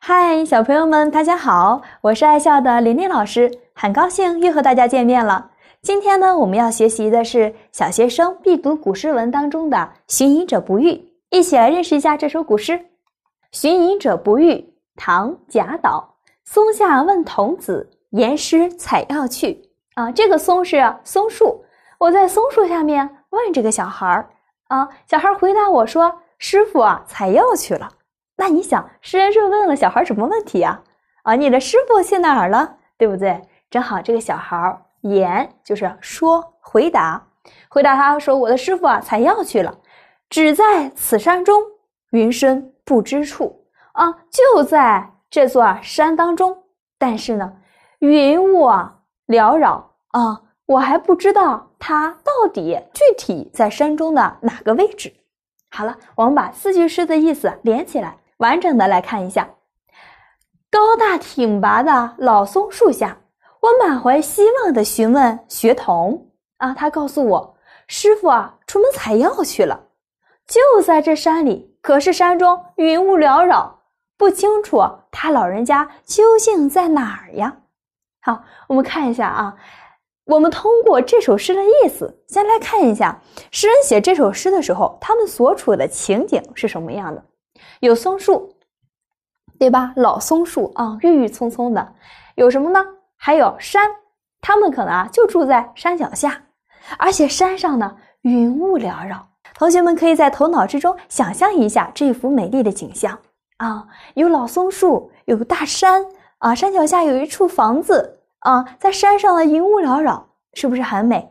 嗨，小朋友们，大家好！我是爱笑的琳琳老师，很高兴又和大家见面了。今天呢，我们要学习的是小学生必读古诗文当中的《寻隐者不遇》。一起来认识一下这首古诗《寻隐者不遇》。唐·贾岛。松下问童子，言师采药去。啊，这个松是松树，我在松树下面问这个小孩儿。啊，小孩回答我说：“师傅啊，采药去了。”那你想，诗人是问了小孩什么问题啊？啊，你的师傅去哪儿了？对不对？正好这个小孩言就是说回答，回答他说：“我的师傅啊，采药去了。”只在此山中，云深不知处。啊，就在。这座山当中，但是呢，云雾啊缭绕啊，我还不知道它到底具体在山中的哪个位置。好了，我们把四句诗的意思连起来，完整的来看一下。高大挺拔的老松树下，我满怀希望的询问学童啊，他告诉我，师傅啊出门采药去了，就在这山里。可是山中云雾缭绕，不清楚。他老人家究竟在哪儿呀？好，我们看一下啊。我们通过这首诗的意思，先来看一下诗人写这首诗的时候，他们所处的情景是什么样的。有松树，对吧？老松树啊，郁郁葱葱的。有什么呢？还有山，他们可能啊就住在山脚下，而且山上呢云雾缭绕。同学们可以在头脑之中想象一下这幅美丽的景象。啊，有老松树，有个大山啊，山脚下有一处房子啊，在山上的云雾缭绕，是不是很美？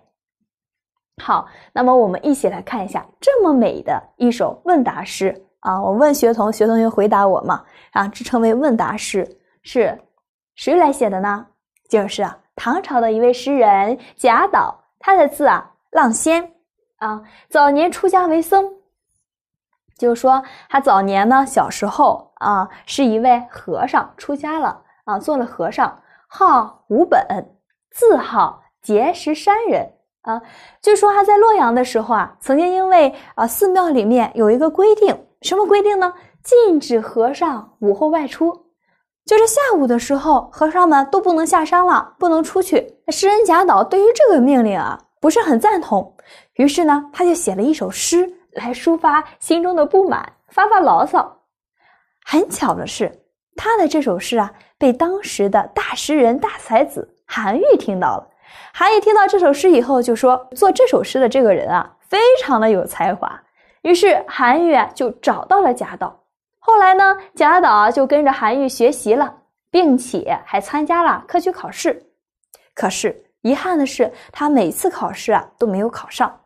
好，那么我们一起来看一下这么美的一首问答诗啊，我问学同学，同学回答我嘛啊，这称为问答诗，是谁来写的呢？就是啊，唐朝的一位诗人贾岛，他的字啊浪仙啊，早年出家为僧，就是说他早年呢小时候。啊，是一位和尚出家了啊，做了和尚，号无本，字号碣石山人啊。据说他在洛阳的时候啊，曾经因为啊寺庙里面有一个规定，什么规定呢？禁止和尚午后外出，就是下午的时候，和尚们都不能下山了，不能出去。诗人贾岛对于这个命令啊不是很赞同，于是呢，他就写了一首诗来抒发心中的不满，发发牢骚。很巧的是，他的这首诗啊，被当时的大诗人大才子韩愈听到了。韩愈听到这首诗以后，就说做这首诗的这个人啊，非常的有才华。于是韩愈啊，就找到了贾岛。后来呢，贾岛啊，就跟着韩愈学习了，并且还参加了科举考试。可是遗憾的是，他每次考试啊，都没有考上。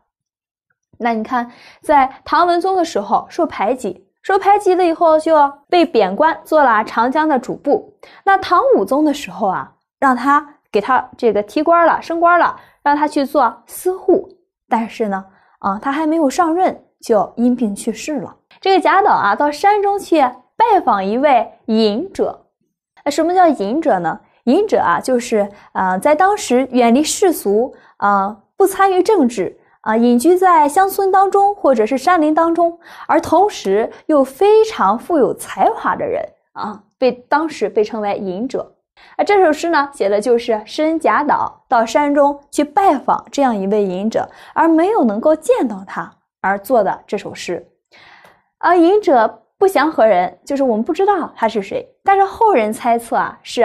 那你看，在唐文宗的时候，受排挤。说排挤了以后就被贬官，做了长江的主簿。那唐武宗的时候啊，让他给他这个提官了，升官了，让他去做司户。但是呢，啊，他还没有上任就因病去世了。这个贾岛啊，到山中去拜访一位隐者。那什么叫隐者呢？隐者啊，就是啊，在当时远离世俗啊，不参与政治。啊，隐居在乡村当中，或者是山林当中，而同时又非常富有才华的人啊，被当时被称为隐者。啊，这首诗呢，写的就是诗人贾岛到山中去拜访这样一位隐者，而没有能够见到他而做的这首诗。而隐者不详何人，就是我们不知道他是谁，但是后人猜测啊，是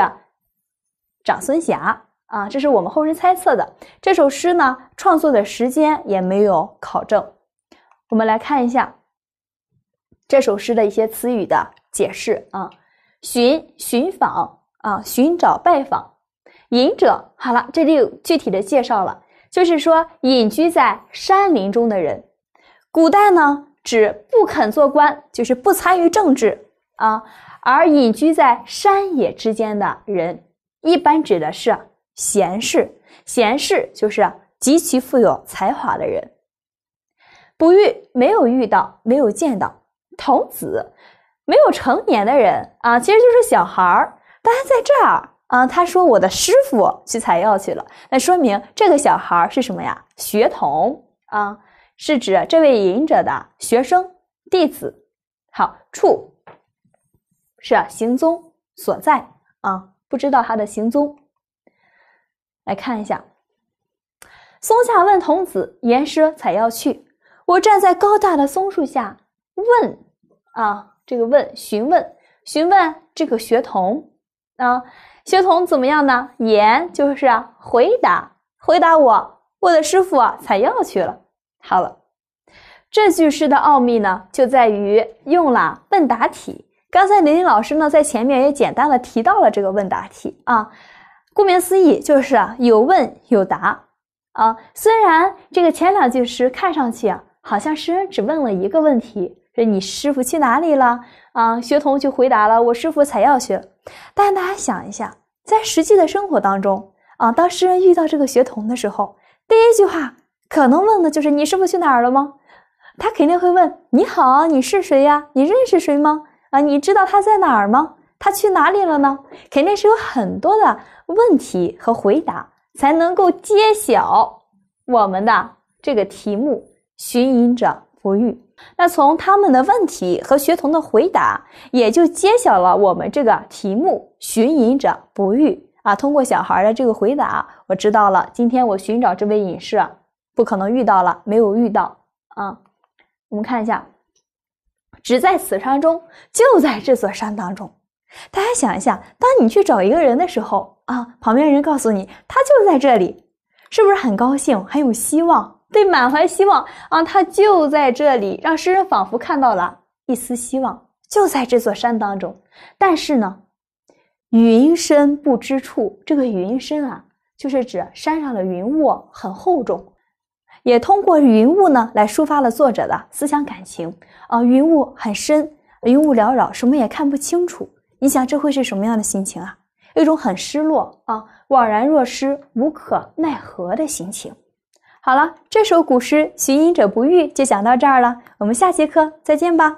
长孙侠。啊，这是我们后人猜测的。这首诗呢，创作的时间也没有考证。我们来看一下这首诗的一些词语的解释啊。寻寻访啊，寻找拜访隐者。好了，这里有具体的介绍了，就是说隐居在山林中的人，古代呢指不肯做官，就是不参与政治啊，而隐居在山野之间的人，一般指的是。贤士，贤士就是极其富有才华的人。不遇，没有遇到，没有见到童子，没有成年的人啊，其实就是小孩儿。大家在这儿啊，他说我的师傅去采药去了，那说明这个小孩儿是什么呀？学童啊，是指这位隐者的学生弟子。好，处是行踪所在啊，不知道他的行踪。来看一下，松下问童子，言师采药去。我站在高大的松树下问，啊，这个问询问询问这个学童啊，学童怎么样呢？言就是回答，回答我，我的师傅啊采药去了。好了，这句诗的奥秘呢，就在于用了问答体。刚才林林老师呢，在前面也简单的提到了这个问答体啊。顾名思义，就是啊，有问有答，啊，虽然这个前两句诗看上去啊，好像诗人只问了一个问题，说你师傅去哪里了？啊，学童就回答了我师傅采药去了。但大家想一下，在实际的生活当中，啊，当诗人遇到这个学童的时候，第一句话可能问的就是你师傅去哪儿了吗？他肯定会问你好，你是谁呀？你认识谁吗？啊，你知道他在哪儿吗？他去哪里了呢？肯定是有很多的问题和回答才能够揭晓我们的这个题目“寻隐者不遇”。那从他们的问题和学童的回答，也就揭晓了我们这个题目“寻隐者不遇”啊。通过小孩的这个回答，我知道了今天我寻找这位隐士不可能遇到了，没有遇到啊。我们看一下，“只在此山中，就在这座山当中。”大家想一下，当你去找一个人的时候啊，旁边人告诉你他就在这里，是不是很高兴，很有希望？对，满怀希望啊，他就在这里，让诗人仿佛看到了一丝希望，就在这座山当中。但是呢，云深不知处，这个云深啊，就是指山上的云雾很厚重，也通过云雾呢来抒发了作者的思想感情啊。云雾很深，云雾缭绕，什么也看不清楚。你想这会是什么样的心情啊？一种很失落啊、惘然若失、无可奈何的心情。好了，这首古诗《寻隐者不遇》就讲到这儿了，我们下节课再见吧。